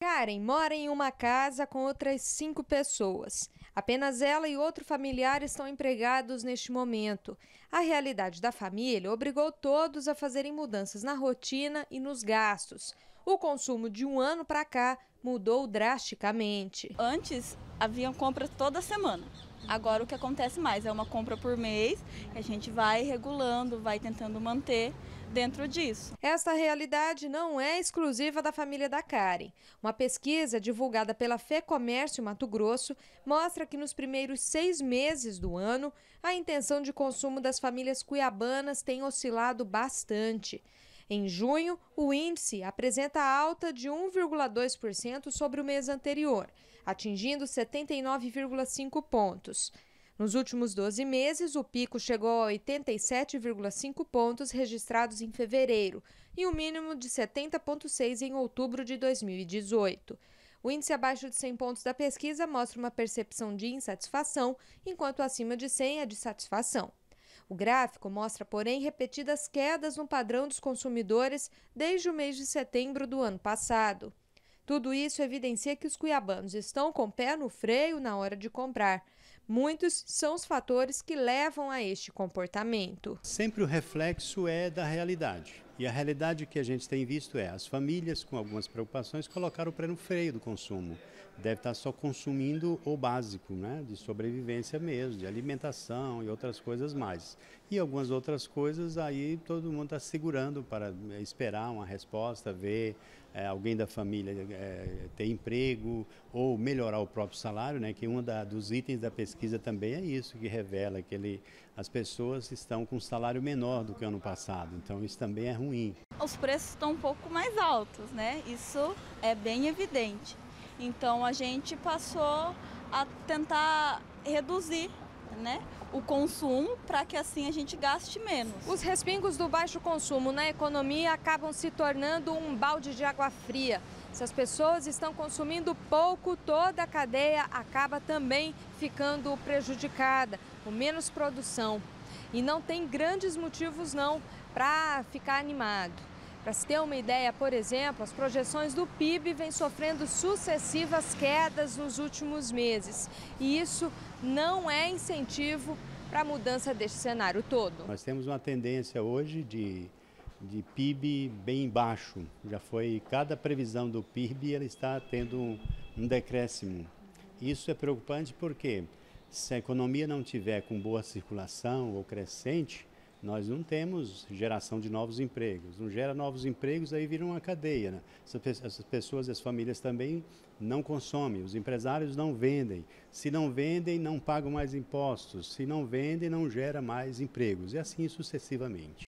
Karen mora em uma casa com outras cinco pessoas. Apenas ela e outro familiar estão empregados neste momento. A realidade da família obrigou todos a fazerem mudanças na rotina e nos gastos. O consumo de um ano para cá mudou drasticamente. Antes haviam compras toda semana. Agora o que acontece mais é uma compra por mês, a gente vai regulando, vai tentando manter dentro disso. Esta realidade não é exclusiva da família da Karen. Uma pesquisa divulgada pela Fê Comércio Mato Grosso mostra que nos primeiros seis meses do ano, a intenção de consumo das famílias cuiabanas tem oscilado bastante. Em junho, o índice apresenta alta de 1,2% sobre o mês anterior, atingindo 79,5 pontos. Nos últimos 12 meses, o pico chegou a 87,5 pontos registrados em fevereiro e um mínimo de 70,6 em outubro de 2018. O índice abaixo de 100 pontos da pesquisa mostra uma percepção de insatisfação, enquanto acima de 100 é de satisfação. O gráfico mostra, porém, repetidas quedas no padrão dos consumidores desde o mês de setembro do ano passado. Tudo isso evidencia que os cuiabanos estão com o pé no freio na hora de comprar. Muitos são os fatores que levam a este comportamento. Sempre o reflexo é da realidade. E a realidade que a gente tem visto é as famílias com algumas preocupações colocaram o pé no freio do consumo. Deve estar tá só consumindo o básico, né, de sobrevivência mesmo, de alimentação e outras coisas mais. E algumas outras coisas aí todo mundo está segurando para eh, esperar uma resposta, ver é, alguém da família é, ter emprego ou melhorar o próprio salário, né, que um da, dos itens da pesquisa também é isso que revela que ele, as pessoas estão com um salário menor do que ano passado. Então isso também é ruim ruim. Os preços estão um pouco mais altos, né? Isso é bem evidente. Então a gente passou a tentar reduzir né, o consumo para que assim a gente gaste menos. Os respingos do baixo consumo na economia acabam se tornando um balde de água fria. Se as pessoas estão consumindo pouco, toda a cadeia acaba também ficando prejudicada. Com menos produção, e não tem grandes motivos não para ficar animado. Para se ter uma ideia, por exemplo, as projeções do PIB vêm sofrendo sucessivas quedas nos últimos meses. E isso não é incentivo para a mudança deste cenário todo. Nós temos uma tendência hoje de, de PIB bem baixo. Já foi cada previsão do PIB, ela está tendo um, decréscimo. Isso é preocupante porque quê? se a economia não tiver com boa circulação ou crescente, nós não temos geração de novos empregos. Não gera novos empregos, aí vira uma cadeia. Né? Essas pessoas, as famílias também não consomem, os empresários não vendem. Se não vendem, não pagam mais impostos. Se não vendem, não gera mais empregos. E assim sucessivamente.